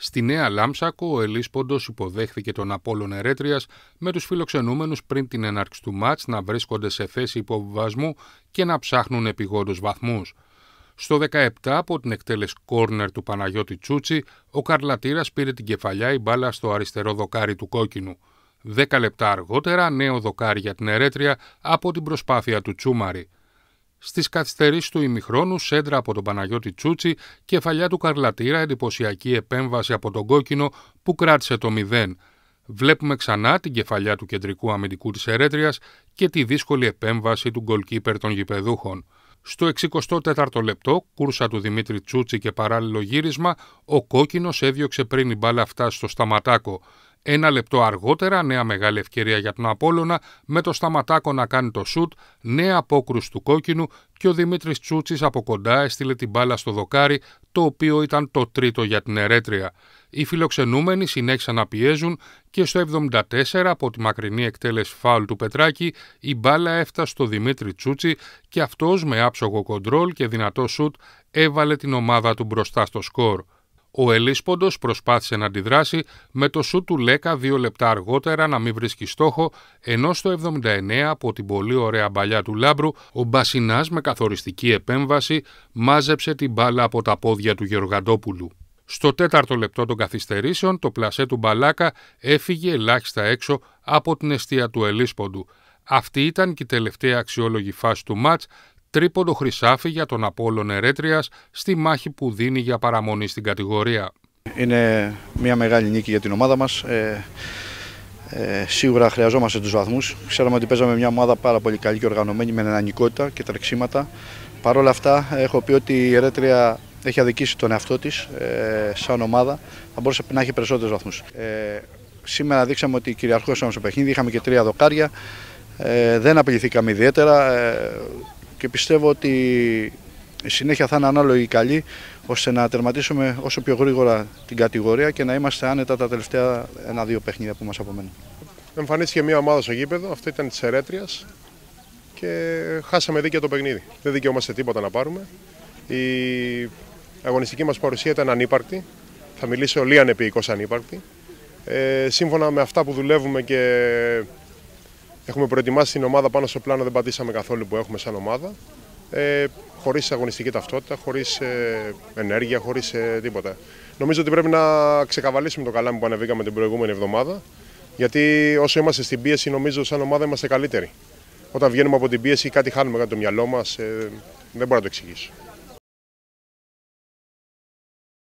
Στη Νέα Λάμψακο, ο Ελίσποντος υποδέχθηκε τον απόλων Ερέτριας με τους φιλοξενούμενους πριν την έναρξη του μάτ να βρίσκονται σε θέση υποβιβασμού και να ψάχνουν επιγόντως βαθμούς. Στο 17 από την εκτέλεση κόρνερ του Παναγιώτη Τσούτσι, ο Καρλατήρας πήρε την κεφαλιά η μπάλα στο αριστερό δοκάρι του κόκκινου. Δέκα λεπτά αργότερα, νέο δοκάρι για την Ερέτρια από την προσπάθεια του Τσούμαρη. Στις καθυστερήσεις του ημιχρόνου, σέντρα από τον Παναγιώτη Τσούτσι, κεφαλιά του Καρλατήρα, εντυπωσιακή επέμβαση από τον κόκκινο που κράτησε το 0. Βλέπουμε ξανά την κεφαλιά του κεντρικού αμυντικού της Ερέτριας και τη δύσκολη επέμβαση του γκολκίπερ των γηπεδούχων. Στο 64ο λεπτό, κούρσα του Δημήτρη Τσούτσι και παράλληλο γύρισμα, ο κόκκινος έδιωξε πριν η μπάλα φτάσει στο σταματάκο. Ένα λεπτό αργότερα, νέα μεγάλη ευκαιρία για τον Απόλλωνα, με το Σταματάκο να κάνει το σουτ, νέα απόκρουση του κόκκινου και ο Δημήτρης Τσούτσης από κοντά έστειλε την μπάλα στο δοκάρι, το οποίο ήταν το τρίτο για την Ερέτρια. Οι φιλοξενούμενοι συνέχισαν να πιέζουν και στο 74 από τη μακρινή εκτέλεση φάουλ του Πετράκη η μπάλα έφτασε στο Δημήτρη Τσούτσι και αυτός με άψογο κοντρόλ και δυνατό σουτ έβαλε την ομάδα του μπροστά στο σκορ. Ο Ελίσποντος προσπάθησε να αντιδράσει με το σου του Λέκα δύο λεπτά αργότερα να μην βρίσκει στόχο, ενώ στο 79 από την πολύ ωραία μπαλιά του Λάμπρου ο Μπασινάς με καθοριστική επέμβαση μάζεψε την μπάλα από τα πόδια του Γεωργαντόπουλου. Στο τέταρτο λεπτό των καθυστερήσεων το πλασέ του Μπαλάκα έφυγε ελάχιστα έξω από την αιστεία του Ελίσποντου. Αυτή ήταν και η τελευταία αξιόλογη φάση του μάτς τρίποντο χρυσάφι για τον Απόλλων Ερέτριας στη μάχη που δίνει για παραμονή στην κατηγορία. Είναι μια μεγάλη νίκη για την ομάδα μας. Ε, ε, σίγουρα χρειαζόμαστε τους βαθμούς. Ξέραμε ότι παίζαμε μια ομάδα πάρα πολύ καλή και οργανωμένη με ενανικότητα και τρεξίματα. Παρ' όλα αυτά έχω πει ότι η Ερέτρια έχει αδικήσει τον εαυτό της ε, σαν ομάδα. Θα μπορούσε να έχει περισσότερους βαθμούς. Ε, σήμερα δείξαμε ότι κυριαρχούσαμε στο παιχνίδι, είχαμε και τρία δοκάρια. Ε, δεν απειληθήκαμε ιδιαίτερα. Ε, και πιστεύω ότι η συνέχεια θα είναι ανάλογη καλή ώστε να τερματίσουμε όσο πιο γρήγορα την κατηγορία και να είμαστε άνετα τα τελευταία ένα-δύο παιχνίδια που μας απομένουν. Εμφανίστηκε μια ομάδα στο γήπεδο, αυτή ήταν της Ερέτριας και χάσαμε δίκαιο το παιχνίδι. Δεν δικαιόμαστε τίποτα να πάρουμε. Η αγωνιστική μας παρουσία ήταν ανύπαρκτη. Θα μιλήσω λίγαν επί ανύπαρκτη. Ε, σύμφωνα με αυτά που δουλεύουμε και Έχουμε προετοιμάσει την ομάδα πάνω στο πλάνο, δεν πατήσαμε καθόλου που έχουμε σαν ομάδα. Ε, χωρίς αγωνιστική ταυτότητα, χωρίς ε, ενέργεια, χωρίς ε, τίποτα. Νομίζω ότι πρέπει να ξεκαβαλήσουμε το καλάμι που ανεβήκαμε την προηγούμενη εβδομάδα. Γιατί όσο είμαστε στην πίεση, νομίζω σαν ομάδα είμαστε καλύτεροι. Όταν βγαίνουμε από την πίεση, κάτι χάνουμε κατά το μυαλό μας. Ε, δεν μπορώ να το εξηγήσω.